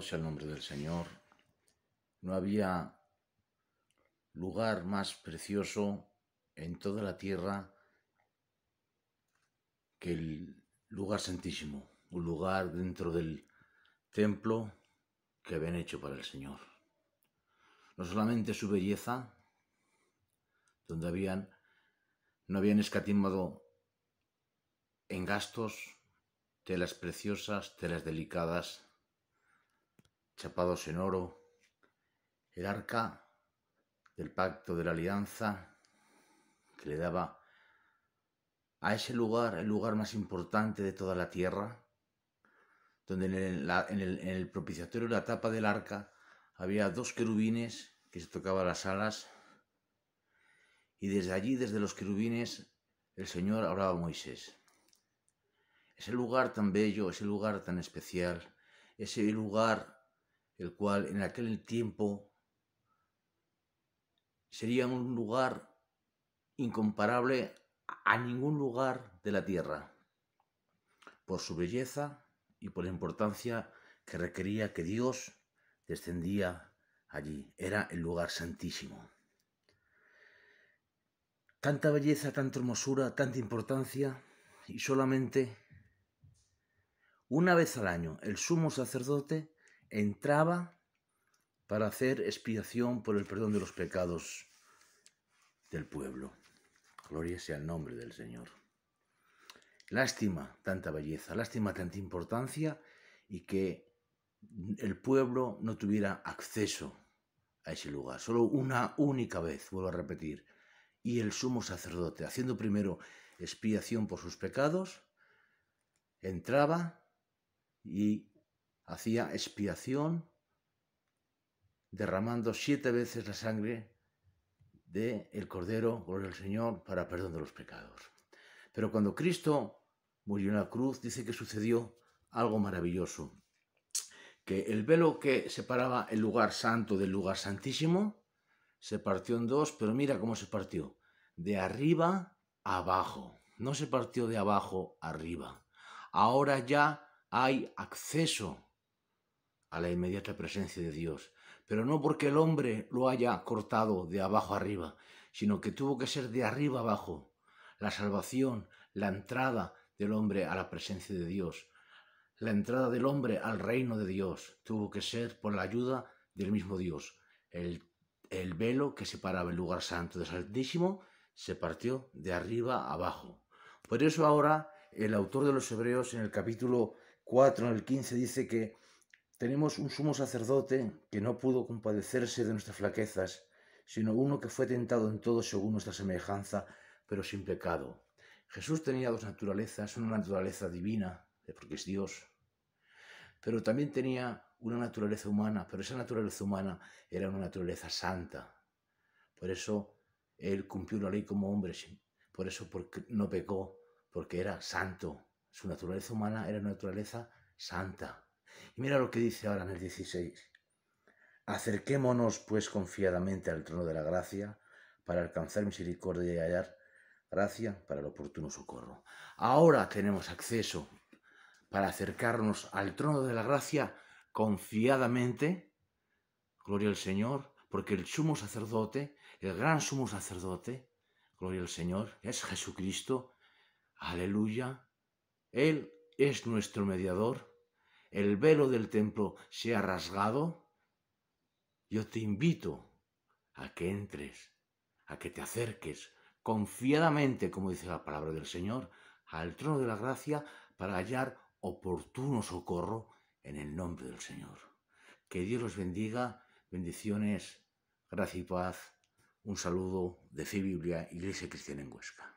sea el nombre del Señor. No había lugar más precioso en toda la tierra que el lugar santísimo, un lugar dentro del templo que habían hecho para el Señor. No solamente su belleza, donde habían, no habían escatimado en gastos telas preciosas, telas delicadas, chapados en oro, el arca del pacto de la alianza que le daba a ese lugar, el lugar más importante de toda la tierra, donde en el, propiciatorio el, propiciatorio, la tapa del arca, había dos querubines que se tocaban las alas, y desde allí, desde los querubines, el Señor hablaba a Moisés. Ese lugar tan bello, ese lugar tan especial, ese lugar el cual en aquel tiempo sería un lugar incomparable a ningún lugar de la tierra, por su belleza y por la importancia que requería que Dios descendía allí. Era el lugar santísimo. Tanta belleza, tanta hermosura, tanta importancia y solamente una vez al año el sumo sacerdote entraba para hacer expiación por el perdón de los pecados del pueblo. Gloria sea el nombre del Señor. Lástima tanta belleza, lástima tanta importancia y que el pueblo no tuviera acceso a ese lugar, solo una única vez, vuelvo a repetir, y el sumo sacerdote, haciendo primero expiación por sus pecados, entraba y hacía expiación derramando siete veces la sangre del el Cordero, gloria al Señor, para perdón de los pecados. Pero cuando Cristo murió en la cruz, dice que sucedió algo maravilloso, que el velo que separaba el lugar santo del lugar santísimo se partió en dos, pero mira cómo se partió, de arriba abajo, no se partió de abajo arriba. Ahora ya hay acceso a la inmediata presencia de Dios, pero no porque el hombre lo haya cortado de abajo arriba, sino que tuvo que ser de arriba abajo. La salvación, la entrada del hombre a la presencia de Dios, la entrada del hombre al reino de Dios, tuvo que ser por la ayuda del mismo Dios. El, velo que separaba el lugar santo del Santísimo se partió de arriba abajo. Por eso ahora el autor de los Hebreos en el capítulo 4, en el 15, dice que tenemos un sumo sacerdote que no pudo compadecerse de nuestras flaquezas, sino uno que fue tentado en todo según nuestra semejanza, pero sin pecado. Jesús tenía dos naturalezas, una naturaleza divina, porque es Dios, pero también tenía una naturaleza humana, pero esa naturaleza humana era una naturaleza santa. Por eso Él cumplió la ley como hombre, por eso porque no pecó, porque era santo. Su naturaleza humana era una naturaleza santa. Y mira lo que dice ahora en el 16. Acerquémonos pues confiadamente al trono de la gracia para alcanzar misericordia y hallar gracia para el oportuno socorro. Ahora tenemos acceso para acercarnos al trono de la gracia confiadamente, gloria al Señor, porque el sumo sacerdote, el gran sumo sacerdote, gloria al Señor, es Jesucristo, aleluya, Él es nuestro mediador, el velo del templo sea rasgado, yo te invito a que entres, a que te acerques confiadamente, como dice la palabra del Señor, al trono de la gracia para hallar oportuno socorro en el nombre del Señor. Que Dios los bendiga, bendiciones, gracia y paz. Un saludo de Fe Biblia, Iglesia Cristiana en Huesca.